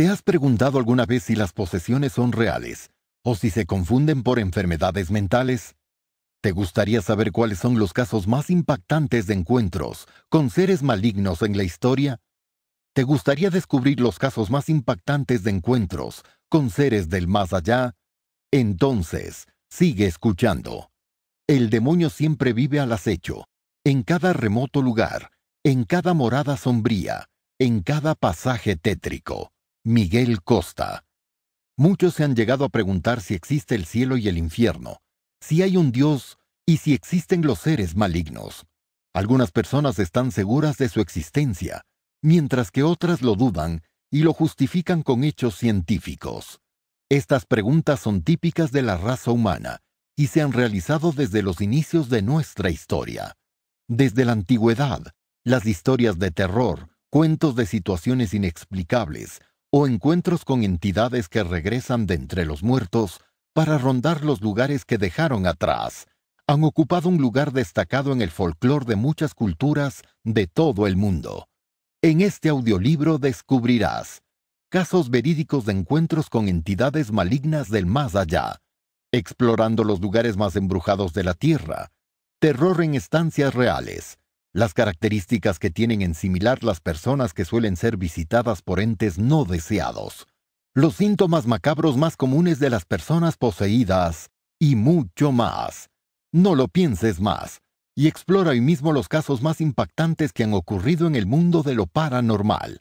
¿Te has preguntado alguna vez si las posesiones son reales o si se confunden por enfermedades mentales? ¿Te gustaría saber cuáles son los casos más impactantes de encuentros con seres malignos en la historia? ¿Te gustaría descubrir los casos más impactantes de encuentros con seres del más allá? Entonces, sigue escuchando. El demonio siempre vive al acecho, en cada remoto lugar, en cada morada sombría, en cada pasaje tétrico. Miguel Costa. Muchos se han llegado a preguntar si existe el cielo y el infierno, si hay un Dios y si existen los seres malignos. Algunas personas están seguras de su existencia, mientras que otras lo dudan y lo justifican con hechos científicos. Estas preguntas son típicas de la raza humana y se han realizado desde los inicios de nuestra historia. Desde la antigüedad, las historias de terror, cuentos de situaciones inexplicables, o encuentros con entidades que regresan de entre los muertos para rondar los lugares que dejaron atrás, han ocupado un lugar destacado en el folclore de muchas culturas de todo el mundo. En este audiolibro descubrirás casos verídicos de encuentros con entidades malignas del más allá, explorando los lugares más embrujados de la Tierra, terror en estancias reales, las características que tienen en similar las personas que suelen ser visitadas por entes no deseados. Los síntomas macabros más comunes de las personas poseídas y mucho más. No lo pienses más y explora hoy mismo los casos más impactantes que han ocurrido en el mundo de lo paranormal.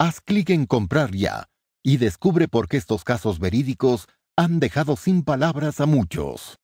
Haz clic en comprar ya y descubre por qué estos casos verídicos han dejado sin palabras a muchos.